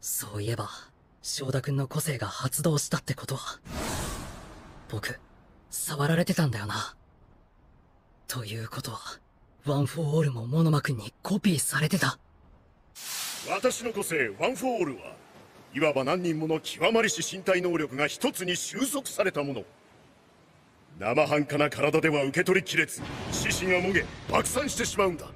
そういえば塩田君の個性が発動したってことは僕触られてたんだよなということはワン・フォー・オールもモノマ君にコピーされてた私の個性ワン・フォー・オールはいわば何人もの極まりし身体能力が一つに収束されたもの生半可な体では受け取りきれず獅子がもげ爆散してしまうんだ